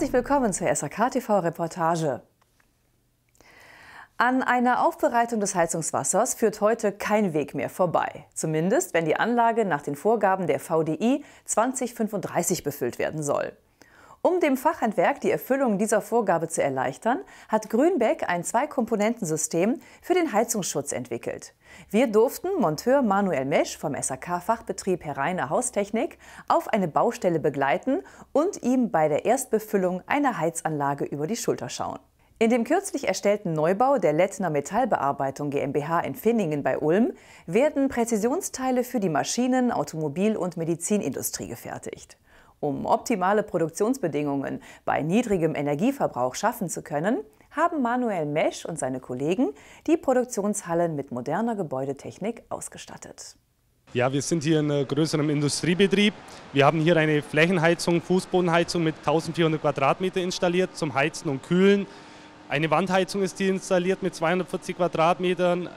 Herzlich willkommen zur SRK TV Reportage. An einer Aufbereitung des Heizungswassers führt heute kein Weg mehr vorbei. Zumindest, wenn die Anlage nach den Vorgaben der VDI 2035 befüllt werden soll. Um dem Fachhandwerk die Erfüllung dieser Vorgabe zu erleichtern, hat Grünbeck ein Zweikomponentensystem für den Heizungsschutz entwickelt. Wir durften Monteur Manuel Mesch vom SAK-Fachbetrieb Hereiner Haustechnik auf eine Baustelle begleiten und ihm bei der Erstbefüllung einer Heizanlage über die Schulter schauen. In dem kürzlich erstellten Neubau der Lettner Metallbearbeitung GmbH in Finningen bei Ulm werden Präzisionsteile für die Maschinen-, Automobil- und Medizinindustrie gefertigt. Um optimale Produktionsbedingungen bei niedrigem Energieverbrauch schaffen zu können, haben Manuel Mesch und seine Kollegen die Produktionshallen mit moderner Gebäudetechnik ausgestattet. Ja, wir sind hier in einem äh, größeren Industriebetrieb. Wir haben hier eine Flächenheizung, Fußbodenheizung mit 1400 Quadratmeter installiert zum Heizen und Kühlen. Eine Wandheizung ist hier installiert mit 240 Quadratmetern,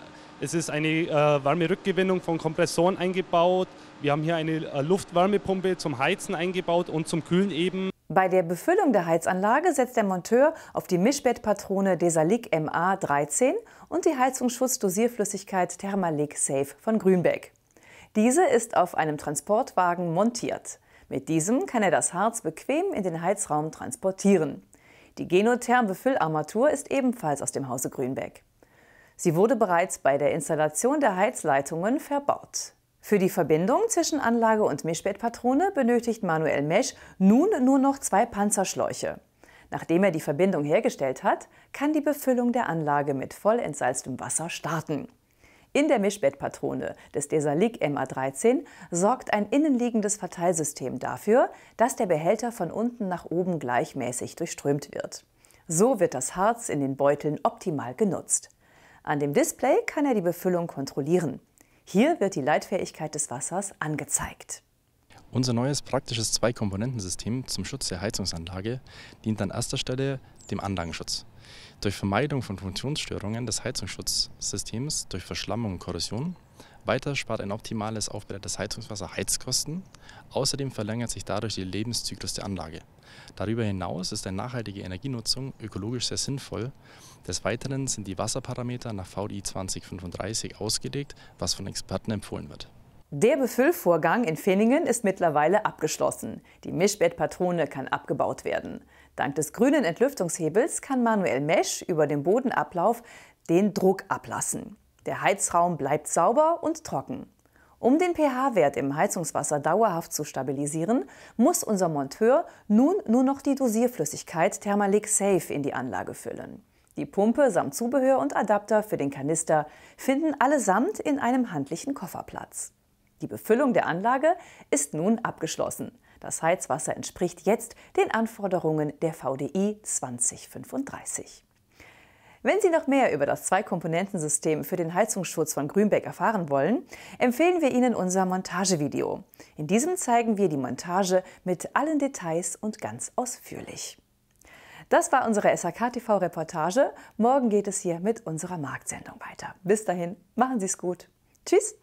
es ist eine äh, Wärmerückgewinnung von Kompressoren eingebaut. Wir haben hier eine äh, Luftwärmepumpe zum Heizen eingebaut und zum Kühlen eben. Bei der Befüllung der Heizanlage setzt der Monteur auf die Mischbettpatrone Desalic MA13 und die Heizungsschutzdosierflüssigkeit Thermalik Safe von Grünbeck. Diese ist auf einem Transportwagen montiert. Mit diesem kann er das Harz bequem in den Heizraum transportieren. Die Genotherm-Befüllarmatur ist ebenfalls aus dem Hause Grünbeck. Sie wurde bereits bei der Installation der Heizleitungen verbaut. Für die Verbindung zwischen Anlage und Mischbettpatrone benötigt Manuel Mesch nun nur noch zwei Panzerschläuche. Nachdem er die Verbindung hergestellt hat, kann die Befüllung der Anlage mit voll entsalztem Wasser starten. In der Mischbettpatrone des Desalik MA13 sorgt ein innenliegendes Verteilsystem dafür, dass der Behälter von unten nach oben gleichmäßig durchströmt wird. So wird das Harz in den Beuteln optimal genutzt. An dem Display kann er die Befüllung kontrollieren. Hier wird die Leitfähigkeit des Wassers angezeigt. Unser neues praktisches Zwei-Komponentensystem zum Schutz der Heizungsanlage dient an erster Stelle dem Anlagenschutz. Durch Vermeidung von Funktionsstörungen des Heizungsschutzsystems durch Verschlammung und Korrosion weiter spart ein optimales aufbereitetes Heizungswasser Heizkosten. Außerdem verlängert sich dadurch der Lebenszyklus der Anlage. Darüber hinaus ist eine nachhaltige Energienutzung ökologisch sehr sinnvoll. Des Weiteren sind die Wasserparameter nach VDI 2035 ausgelegt, was von Experten empfohlen wird. Der Befüllvorgang in Finningen ist mittlerweile abgeschlossen. Die Mischbettpatrone kann abgebaut werden. Dank des grünen Entlüftungshebels kann Manuel Mesch über den Bodenablauf den Druck ablassen. Der Heizraum bleibt sauber und trocken. Um den pH-Wert im Heizungswasser dauerhaft zu stabilisieren, muss unser Monteur nun nur noch die Dosierflüssigkeit Thermalik Safe in die Anlage füllen. Die Pumpe samt Zubehör und Adapter für den Kanister finden allesamt in einem handlichen Koffer Platz. Die Befüllung der Anlage ist nun abgeschlossen. Das Heizwasser entspricht jetzt den Anforderungen der VDI 2035. Wenn Sie noch mehr über das Zweikomponentensystem für den Heizungsschutz von Grünbeck erfahren wollen, empfehlen wir Ihnen unser Montagevideo. In diesem zeigen wir die Montage mit allen Details und ganz ausführlich. Das war unsere SAK-TV-Reportage. Morgen geht es hier mit unserer Marktsendung weiter. Bis dahin, machen Sie es gut. Tschüss!